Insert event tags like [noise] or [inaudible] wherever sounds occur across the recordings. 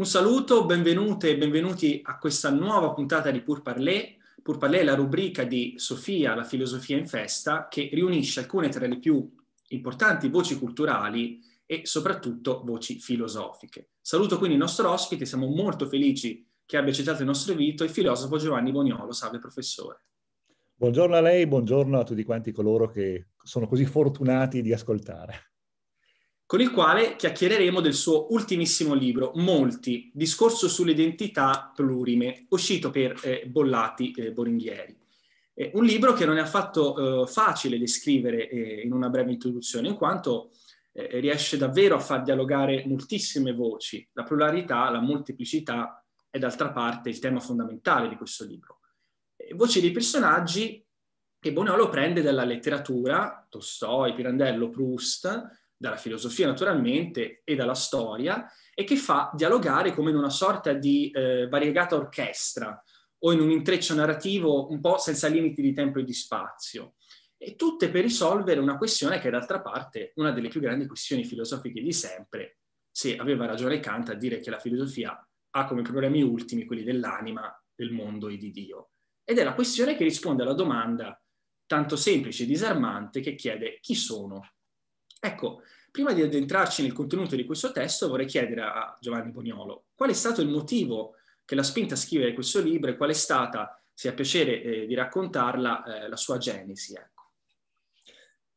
Un saluto, benvenute e benvenuti a questa nuova puntata di Pur Parlé. Pur Parlé è la rubrica di Sofia, la filosofia in festa, che riunisce alcune tra le più importanti voci culturali e soprattutto voci filosofiche. Saluto quindi il nostro ospite, siamo molto felici che abbia accettato il nostro invito, il filosofo Giovanni Boniolo. Salve professore. Buongiorno a lei, buongiorno a tutti quanti coloro che sono così fortunati di ascoltare con il quale chiacchiereremo del suo ultimissimo libro, Molti, discorso sull'identità plurime, uscito per eh, Bollati eh, Boringhieri. Eh, un libro che non è affatto eh, facile descrivere eh, in una breve introduzione, in quanto eh, riesce davvero a far dialogare moltissime voci. La pluralità, la molteplicità è d'altra parte il tema fondamentale di questo libro. voci dei personaggi che Bonolo prende dalla letteratura, Tolstoi, Pirandello, Proust, dalla filosofia naturalmente e dalla storia e che fa dialogare come in una sorta di eh, variegata orchestra o in un intreccio narrativo un po' senza limiti di tempo e di spazio. E tutte per risolvere una questione che è d'altra parte una delle più grandi questioni filosofiche di sempre, se aveva ragione Kant a dire che la filosofia ha come problemi ultimi quelli dell'anima, del mondo e di Dio. Ed è la questione che risponde alla domanda tanto semplice e disarmante che chiede chi sono Ecco, prima di addentrarci nel contenuto di questo testo, vorrei chiedere a Giovanni Boniolo qual è stato il motivo che l'ha spinta a scrivere questo libro e qual è stata, se ha piacere eh, di raccontarla, eh, la sua genesi. Ecco.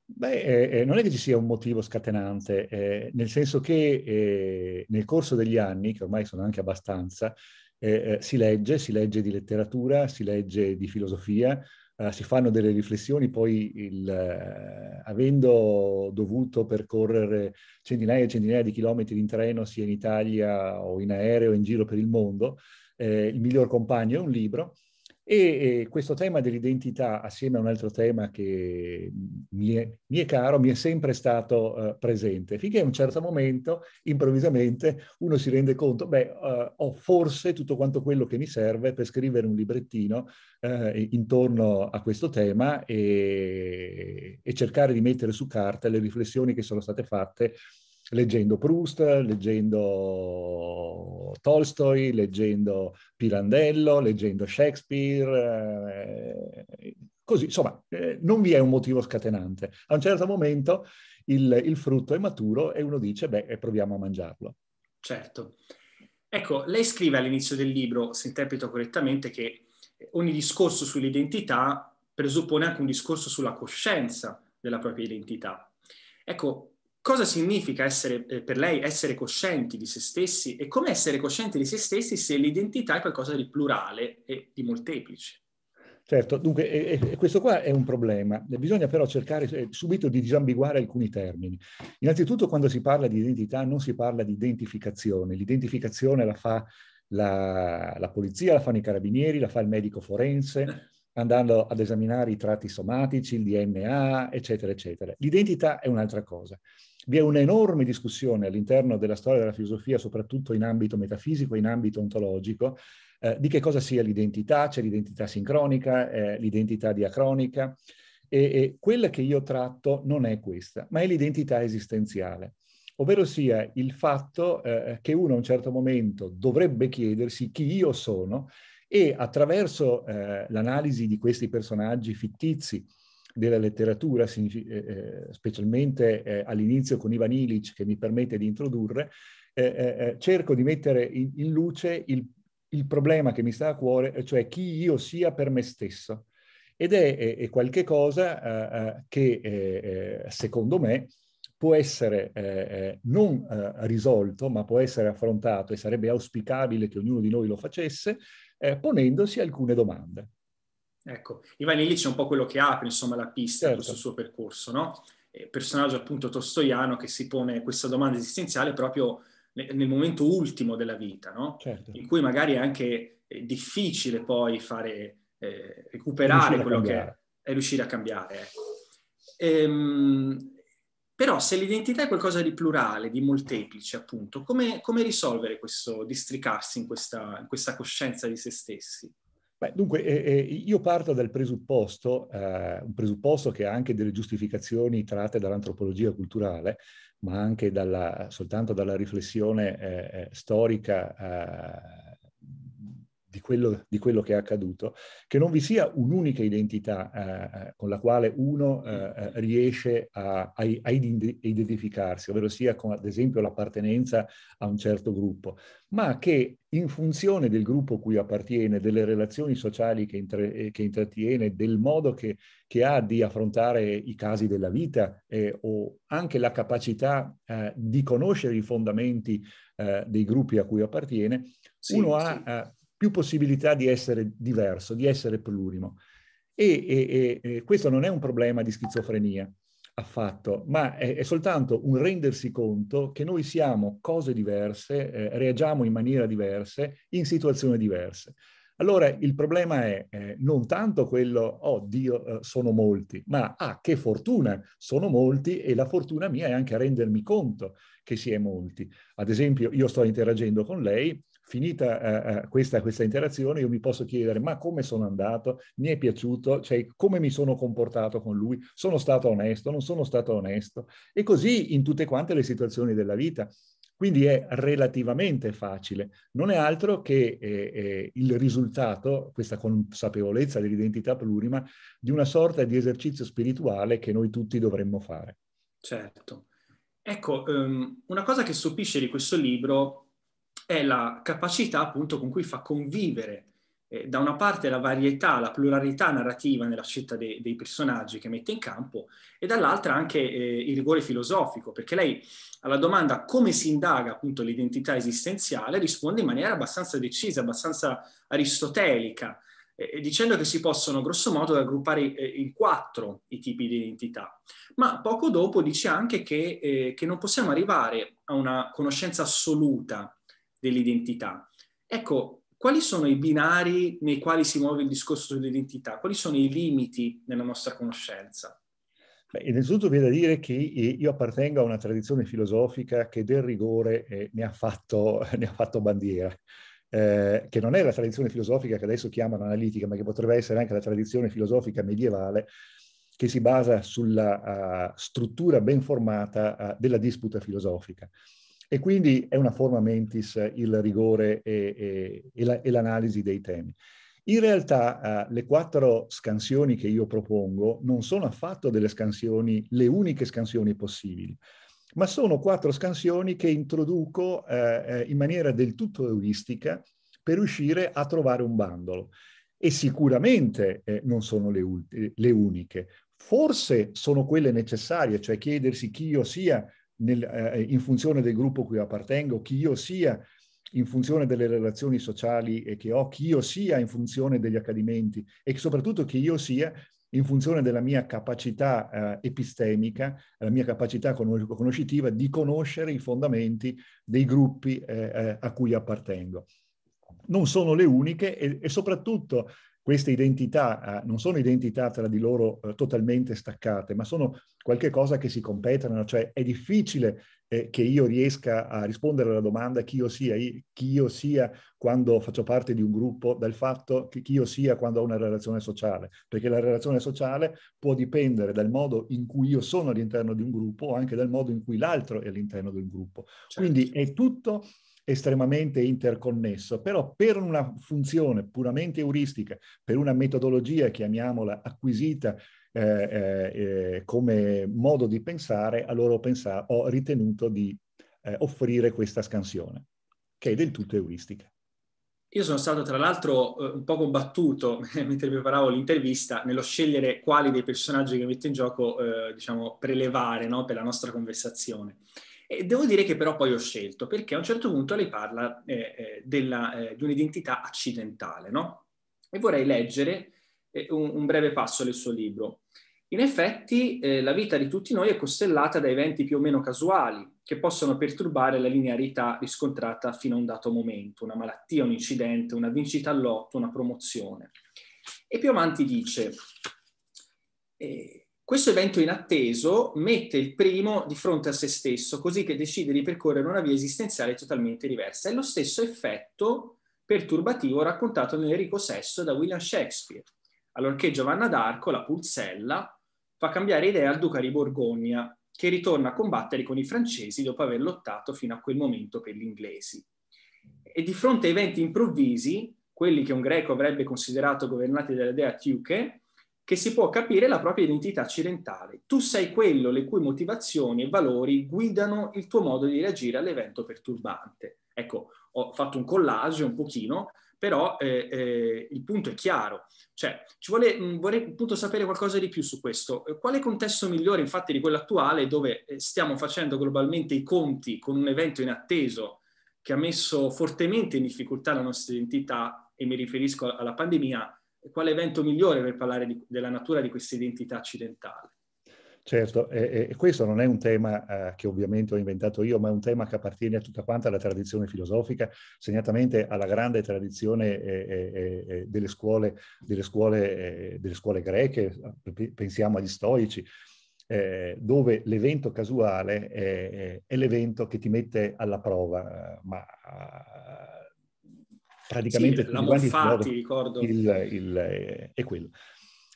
Beh, eh, eh non è che ci sia un motivo scatenante, eh, nel senso che eh, nel corso degli anni, che ormai sono anche abbastanza, eh, eh, si legge, si legge di letteratura, si legge di filosofia, si fanno delle riflessioni, poi il, eh, avendo dovuto percorrere centinaia e centinaia di chilometri in treno, sia in Italia o in aereo, in giro per il mondo, eh, il miglior compagno è un libro e, questo tema dell'identità, assieme a un altro tema che mi è, mi è caro, mi è sempre stato uh, presente, finché a un certo momento, improvvisamente, uno si rende conto, beh, uh, ho forse tutto quanto quello che mi serve per scrivere un librettino uh, intorno a questo tema e, e cercare di mettere su carta le riflessioni che sono state fatte leggendo Proust, leggendo Tolstoi, leggendo Pirandello, leggendo Shakespeare, eh, così, insomma, eh, non vi è un motivo scatenante. A un certo momento il, il frutto è maturo e uno dice, beh, eh, proviamo a mangiarlo. Certo. Ecco, lei scrive all'inizio del libro, se interpreto correttamente, che ogni discorso sull'identità presuppone anche un discorso sulla coscienza della propria identità. Ecco, cosa significa essere, eh, per lei essere coscienti di se stessi e come essere coscienti di se stessi se l'identità è qualcosa di plurale e di molteplice. Certo, dunque e, e questo qua è un problema. Eh, bisogna però cercare eh, subito di disambiguare alcuni termini. Innanzitutto quando si parla di identità non si parla di identificazione. L'identificazione la fa la, la polizia, la fanno i carabinieri, la fa il medico forense, [laughs] andando ad esaminare i tratti somatici, il DNA, eccetera, eccetera. L'identità è un'altra cosa vi è un'enorme discussione all'interno della storia della filosofia, soprattutto in ambito metafisico, e in ambito ontologico, eh, di che cosa sia l'identità, c'è l'identità sincronica, eh, l'identità diacronica, e, e, quella che io tratto non è questa, ma è l'identità esistenziale, ovvero sia il fatto eh, che uno a un certo momento dovrebbe chiedersi chi io sono e attraverso eh, l'analisi di questi personaggi fittizi, della letteratura, eh, eh, specialmente eh, all'inizio con Ivan Ilic, che mi permette di introdurre, cerco di mettere in, luce il, il problema che mi sta a cuore, cioè chi io sia per me stesso. Ed è, è qualche cosa che, secondo me, può essere non risolto, ma può essere affrontato e sarebbe auspicabile che ognuno di noi lo facesse, ponendosi alcune domande. Ecco, Ivan Illich è un po' quello che apre, insomma, la pista certo. questo suo percorso, no? Eh, personaggio appunto tostoiano che si pone questa domanda esistenziale proprio nel momento ultimo della vita, no? Certo. In cui magari è anche eh, difficile poi fare, eh, recuperare quello che è riuscire a cambiare. Ecco. Ehm, però se l'identità è qualcosa di plurale, di molteplice, appunto, come, come risolvere questo districarsi in questa, in questa coscienza di se stessi? Beh, dunque, eh, eh, io parto dal presupposto, eh, un presupposto che ha anche delle giustificazioni tratte dall'antropologia culturale, ma anche dalla, soltanto dalla riflessione eh, eh storica eh, di quello, di quello, che è accaduto, che non vi sia un'unica identità eh, eh con la quale uno eh, mm. eh riesce a, a, a, identificarsi, ovvero sia con ad esempio l'appartenenza a un certo gruppo, ma che in funzione del gruppo cui appartiene, delle relazioni sociali che, intre, eh, che intrattiene, del modo che, che, ha di affrontare i casi della vita eh, o anche la capacità di conoscere i fondamenti dei gruppi a cui appartiene, sì, uno ha sì più possibilità di essere diverso, di essere plurimo. E, e, e questo non è un problema di schizofrenia affatto, ma è, è, soltanto un rendersi conto che noi siamo cose diverse, eh, reagiamo in maniera diversa, in situazioni diverse. Allora il problema è eh, non tanto quello, oh Dio, eh, sono molti, ma ah, che fortuna, sono molti e la fortuna mia è anche a rendermi conto che si è molti. Ad esempio, io sto interagendo con lei Finita eh, eh, questa, questa, interazione io mi posso chiedere ma come sono andato, mi è piaciuto, cioè, come mi sono comportato con lui, sono stato onesto, non sono stato onesto e così in tutte quante le situazioni della vita. Quindi è relativamente facile, non è altro che eh, eh, il risultato, questa consapevolezza dell'identità plurima, di una sorta di esercizio spirituale che noi tutti dovremmo fare. Certo. Ecco, um, una cosa che stupisce di questo libro è la capacità appunto con cui fa convivere eh, da una parte la varietà, la pluralità narrativa nella scelta de- dei personaggi che mette in campo e dall'altra anche eh, il rigore filosofico, perché lei alla domanda come si indaga appunto l'identità esistenziale risponde in maniera abbastanza decisa, abbastanza aristotelica, eh, dicendo che si possono grossomodo raggruppare eh, in quattro i tipi di identità. Ma poco dopo dice anche che, eh, che non possiamo arrivare a una conoscenza assoluta dell'identità. Ecco, quali sono i binari nei quali si muove il discorso dell'identità? Quali sono i limiti nella nostra conoscenza? Beh, innanzitutto viene da dire che io appartengo a una tradizione filosofica che del rigore eh, ne, ha fatto, [laughs] ne, ha fatto, bandiera, eh, che non è la tradizione filosofica che adesso chiamano analitica, ma che potrebbe essere anche la tradizione filosofica medievale, che si basa sulla uh, struttura ben formata uh, della disputa filosofica. E quindi è una forma mentis il rigore e, e, e, la, e l'analisi dei temi. In realtà eh, le quattro scansioni che io propongo non sono affatto delle scansioni, le uniche scansioni possibili, ma sono quattro scansioni che introduco eh, eh in maniera del tutto euristica per riuscire a trovare un bandolo. E sicuramente eh, non sono le, ulti- le uniche, forse sono quelle necessarie, cioè chiedersi chi io sia nel, eh, eh, in funzione del gruppo cui appartengo, chi io sia in funzione delle relazioni sociali che ho, chi io sia in funzione degli accadimenti e soprattutto chi io sia in funzione della mia capacità eh, epistemica, la mia capacità conoscitiva di conoscere i fondamenti dei gruppi eh, eh, a cui appartengo. Non sono le uniche e, e soprattutto queste identità eh, non sono identità tra di loro eh, totalmente staccate, ma sono qualche cosa che si competono, cioè è difficile eh, che io riesca a rispondere alla domanda chi io sia, chi io sia quando faccio parte di un gruppo, dal fatto che chi io sia quando ho una relazione sociale, perché la relazione sociale può dipendere dal modo in cui io sono all'interno di un gruppo o anche dal modo in cui l'altro è all'interno del gruppo. Certo. Quindi è tutto estremamente interconnesso, però per una funzione puramente euristica, per una metodologia, chiamiamola acquisita eh, eh, eh come modo di pensare, allora ho, pensato, ho ritenuto di eh, offrire questa scansione, che è del tutto euristica. Io sono stato tra l'altro eh, un po' combattuto [laughs] mentre preparavo l'intervista nello scegliere quali dei personaggi che metto in gioco, eh, diciamo, prelevare no? per la nostra conversazione. E devo dire che però poi ho scelto, perché a un certo punto lei parla eh, eh, della, eh, di un'identità accidentale, no? E vorrei leggere eh, un, un, breve passo del suo libro. In effetti eh, la vita di tutti noi è costellata da eventi più o meno casuali che possono perturbare la linearità riscontrata fino a un dato momento, una malattia, un incidente, una vincita all'otto, una promozione. E più avanti dice, eh, questo evento inatteso mette il primo di fronte a se stesso, così che decide di percorrere una via esistenziale totalmente diversa. È lo stesso effetto perturbativo raccontato nell'Enrico VI da William Shakespeare, allorché Giovanna d'Arco, la pulsella, fa cambiare idea al duca di Borgogna, che ritorna a combattere con i francesi dopo aver lottato fino a quel momento per gli inglesi. E di fronte a eventi improvvisi, quelli che un greco avrebbe considerato governati dalla dea Tiuche, che si può capire la propria identità accidentale. Tu sei quello le cui motivazioni e valori guidano il tuo modo di reagire all'evento perturbante. Ecco, ho fatto un collage un pochino, però eh, eh, il punto è chiaro. Cioè, ci vuole, mh, mm, vorrei appunto sapere qualcosa di più su questo. Eh, quale contesto migliore infatti di quello attuale dove eh, stiamo facendo globalmente i conti con un evento inatteso che ha messo fortemente in difficoltà la nostra identità, e mi riferisco alla pandemia, quale evento migliore per parlare di, della natura di questa identità accidentale? Certo, e, e, questo non è un tema eh, che ovviamente ho inventato io, ma è un tema che appartiene a tutta quanta la tradizione filosofica, segnatamente alla grande tradizione eh, eh, eh, eh delle scuole, delle scuole, eh, delle scuole greche, pensiamo agli stoici, dove l'evento casuale è, è l'evento che ti mette alla prova, ma praticamente sì, la Moffatti, ricordo. Il, il, è quello.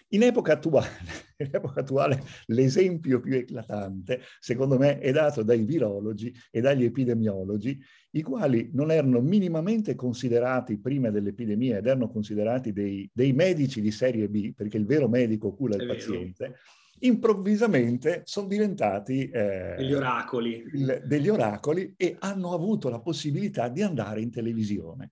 In epoca, attuale, [laughs] in epoca attuale, l'esempio più eclatante, secondo me, è dato dai virologi e dagli epidemiologi, i quali non erano minimamente considerati prima dell'epidemia ed erano considerati dei, dei medici di serie B, perché il vero medico cura il è paziente. Vero improvvisamente sono diventati eh, degli, oracoli. Il, degli oracoli e hanno avuto la possibilità di andare in televisione.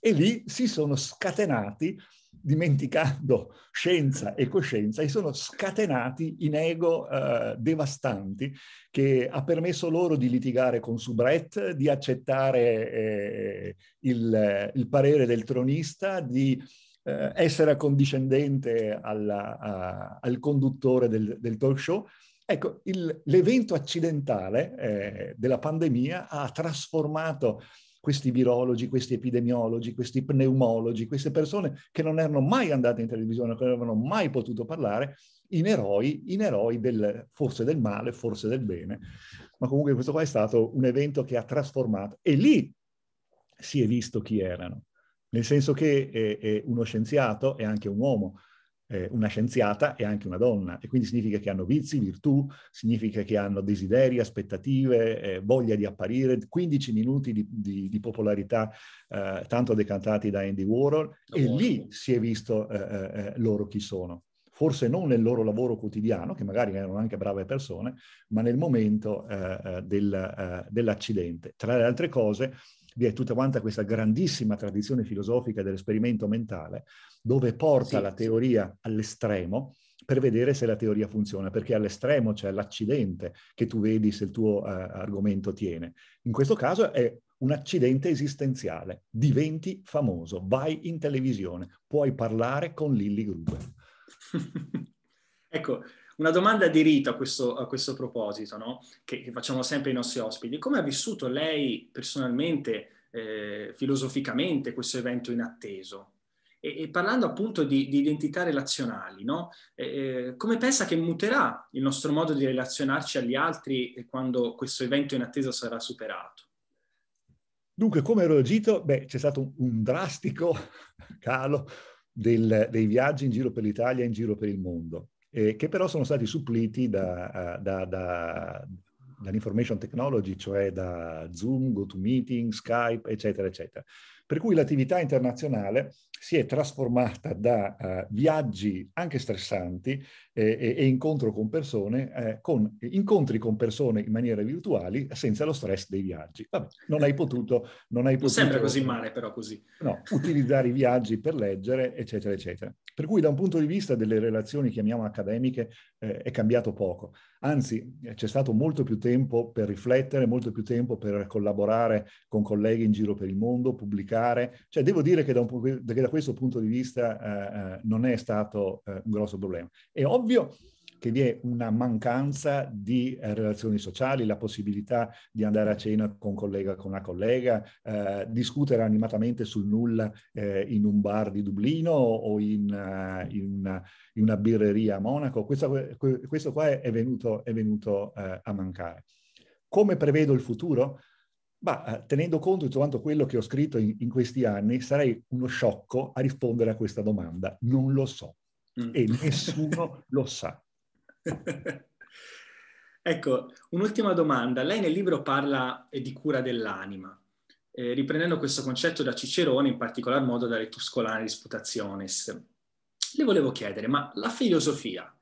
E lì si sono scatenati, dimenticando scienza e coscienza, si sono scatenati in ego eh, devastanti che ha permesso loro di litigare con Subret, di accettare eh, il, il, parere del tronista, di eh, essere accondiscendente alla, a, al conduttore del, del talk show. Ecco, il, l'evento accidentale eh, della pandemia ha trasformato questi virologi, questi epidemiologi, questi pneumologi, queste persone che non erano mai andate in televisione, che non avevano mai potuto parlare, in eroi, in eroi del, forse del male, forse del bene. Ma comunque questo qua è stato un evento che ha trasformato e lì si è visto chi erano, nel senso che è, è uno scienziato, è anche un uomo, eh, una scienziata è anche una donna e quindi significa che hanno vizi, virtù, significa che hanno desideri, aspettative, eh, voglia di apparire, 15 minuti di, di, di popolarità eh, tanto decantati da Andy Warhol e oh, lì si è visto eh, eh, eh, loro chi sono forse non nel loro lavoro quotidiano, che magari erano anche brave persone, ma nel momento eh, del, eh, dell'accidente. Tra le altre cose, vi è tutta quanta questa grandissima tradizione filosofica dell'esperimento mentale, dove porta sì, la teoria sì. all'estremo per vedere se la teoria funziona, perché all'estremo c'è l'accidente che tu vedi se il tuo eh, argomento tiene. In questo caso è un accidente esistenziale, diventi famoso, vai in televisione, puoi parlare con Lilly Gruber. [laughs] ecco, una domanda di rito a questo, a questo proposito, no? che, che, facciamo sempre ai nostri ospiti. Come ha vissuto lei personalmente, eh, filosoficamente, questo evento inatteso? E, e parlando appunto di, di identità relazionali, no? eh, come pensa che muterà il nostro modo di relazionarci agli altri quando questo evento inatteso sarà superato? Dunque, come ero agito? Beh, c'è stato un, un drastico [laughs] calo del, dei viaggi in giro per l'Italia e in giro per il mondo eh, che però sono stati suppliti da, eh, da, da, dall'information technology, cioè da Zoom, GoToMeeting, Skype, eccetera, eccetera. Per cui l'attività internazionale si è trasformata da uh, viaggi anche stressanti eh, e, e, incontro con persone, eh, con incontri con persone in maniera virtuale senza lo stress dei viaggi. Vabbè, non hai potuto... Non hai potuto, sembra così male però così. No, utilizzare i viaggi per leggere, eccetera, eccetera. Per cui da un punto di vista delle relazioni, chiamiamo accademiche, eh, è cambiato poco. Anzi, c'è stato molto più tempo per riflettere, molto più tempo per collaborare con colleghi in giro per il mondo, pubblicare. Cioè, devo dire che da un, punto di vista da questo punto di vista eh, eh, non è stato eh, un grosso problema. È ovvio che vi è una mancanza di eh, relazioni sociali, la possibilità di andare a cena con un collega, con una collega, eh, discutere animatamente sul nulla eh, in un bar di Dublino o in, uh, in, una, in una, birreria a Monaco. Questo, questo qua è venuto, è venuto eh, a mancare. Come prevedo il futuro? Ma eh, tenendo conto di tutto quello che ho scritto in, in, questi anni, sarei uno sciocco a rispondere a questa domanda. Non lo so mm. e nessuno [laughs] lo sa. ecco, un'ultima domanda. Lei nel libro parla eh, di cura dell'anima, eh, riprendendo questo concetto da Cicerone, in particolar modo dalle Tuscolane Disputationes. Le volevo chiedere, ma la filosofia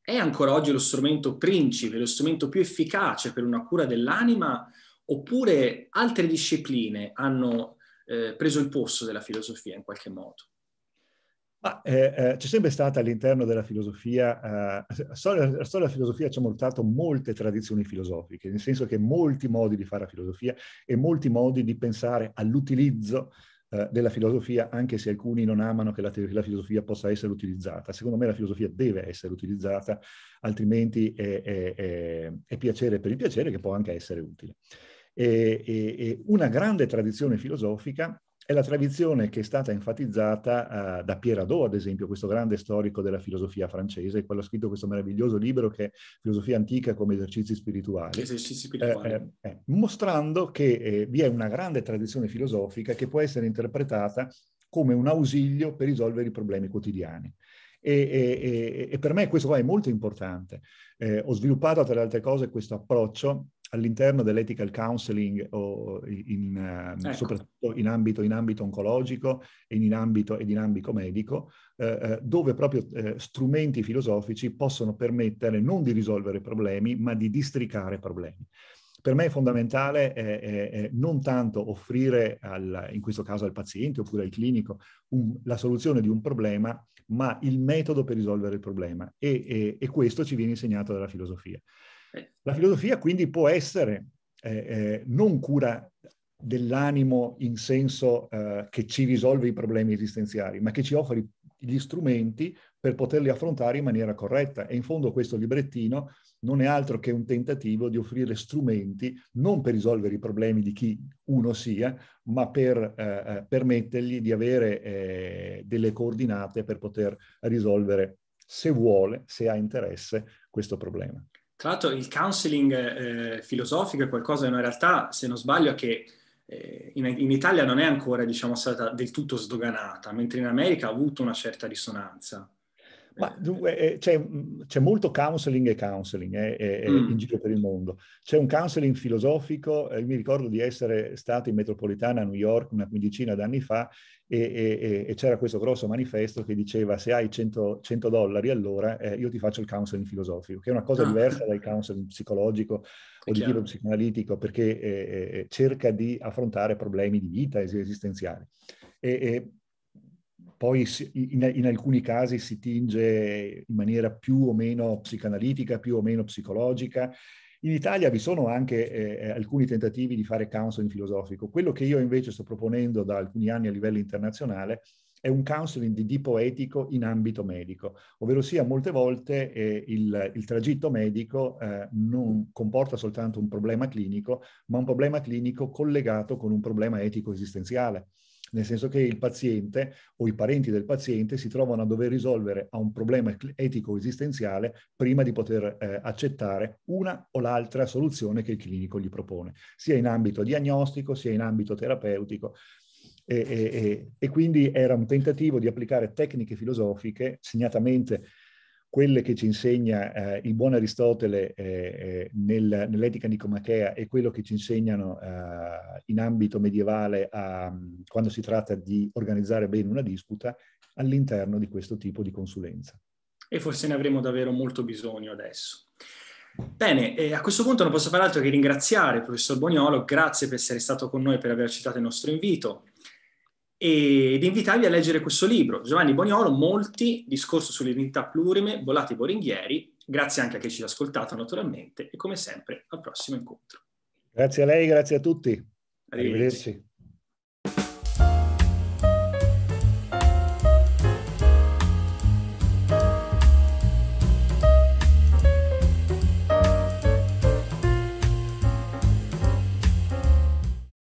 è ancora oggi lo strumento principe, lo strumento più efficace per una cura dell'anima? oppure altre discipline hanno eh, preso il posto della filosofia in qualche modo? Ah, eh, eh, c'è sempre stata all'interno della filosofia, eh, la, storia, della filosofia ci ha montato molte tradizioni filosofiche, nel senso che molti modi di fare la filosofia e molti modi di pensare all'utilizzo eh, della filosofia, anche se alcuni non amano che la, te- la, filosofia possa essere utilizzata. Secondo me la filosofia deve essere utilizzata, altrimenti è, è, è, è piacere per il piacere che può anche essere utile. E, e, e una grande tradizione filosofica è la tradizione che è stata enfatizzata uh, da Pierre Adot, ad esempio, questo grande storico della filosofia francese, quello ha scritto questo meraviglioso libro che è Filosofia antica come esercizi spirituali, esercizi eh, spirituali. Eh, eh, mostrando che eh, vi è una grande tradizione filosofica che può essere interpretata come un ausilio per risolvere i problemi quotidiani. E, e, e, e per me questo qua è molto importante. Eh, ho sviluppato, tra le altre cose, questo approccio all'interno dell'ethical counseling in, ehm, ecco. soprattutto in ambito, in ambito, oncologico e in ambito, ed in ambito medico, eh, eh, dove proprio eh, strumenti filosofici possono permettere non di risolvere problemi, ma di districare problemi. Per me è fondamentale eh, eh, eh, non tanto offrire, al, in questo caso al paziente oppure al clinico, un, la soluzione di un problema, ma il metodo per risolvere il problema. E, e, e questo ci viene insegnato dalla filosofia. La filosofia quindi può essere eh, eh, non cura dell'animo in senso eh, che ci risolve i problemi esistenziali, ma che ci offre gli strumenti per poterli affrontare in maniera corretta. E in fondo questo librettino non è altro che un tentativo di offrire strumenti non per risolvere i problemi di chi uno sia, ma per eh, eh permettergli di avere eh, delle coordinate per poter risolvere, se vuole, se ha interesse, questo problema. Tra l'altro il counseling eh, filosofico è qualcosa che in realtà, se non sbaglio, che eh, in, in, Italia non è ancora diciamo, stata del tutto sdoganata, mentre in America ha avuto una certa risonanza. Ma dunque, eh, c'è, mm, c'è, molto counseling e counseling eh, eh, eh, mm. in giro per il mondo. C'è un counseling filosofico, eh, mi ricordo di essere stato in metropolitana a New York una quindicina d'anni fa e, e, e c'era questo grosso manifesto che diceva se hai 100, 100 dollari allora eh, io ti faccio il counseling filosofico, che è una cosa ah. diversa dal counseling psicologico è o chiaro. di tipo psicoanalitico perché eh, eh, eh, cerca di affrontare problemi di vita esistenziali. E, poi in, in, alcuni casi si tinge in maniera più o meno psicanalitica, più o meno psicologica in Italia vi sono anche eh, eh, alcuni tentativi di fare counseling filosofico. Quello che io invece sto proponendo da alcuni anni a livello internazionale è un counseling di tipo etico in ambito medico, ovvero sia molte volte eh, il, il, tragitto medico eh, non comporta soltanto un problema clinico, ma un problema clinico collegato con un problema etico esistenziale nel senso che il paziente o i parenti del paziente si trovano a dover risolvere a un problema etico-esistenziale prima di poter eh, accettare una o l'altra soluzione che il clinico gli propone, sia in ambito diagnostico sia in ambito terapeutico. E, e, e, e quindi era un tentativo di applicare tecniche filosofiche, segnatamente quelle che ci insegna eh, il buon Aristotele eh, eh nel, nell'etica nicomachea e quello che ci insegnano eh, in ambito medievale a, mm, quando si tratta di organizzare bene una disputa all'interno di questo tipo di consulenza. E forse ne avremo davvero molto bisogno adesso. Bene, a questo punto non posso fare altro che ringraziare il professor Boniolo, grazie per essere stato con noi e per aver accettato il nostro invito ed invitarvi a leggere questo libro. Giovanni Boniolo, molti discorso sull'identità plurime, volati boringhieri. Grazie anche a chi ci ha ascoltato naturalmente e come sempre al prossimo incontro. Grazie a lei, grazie a tutti. Arrivederci. Arrivederci.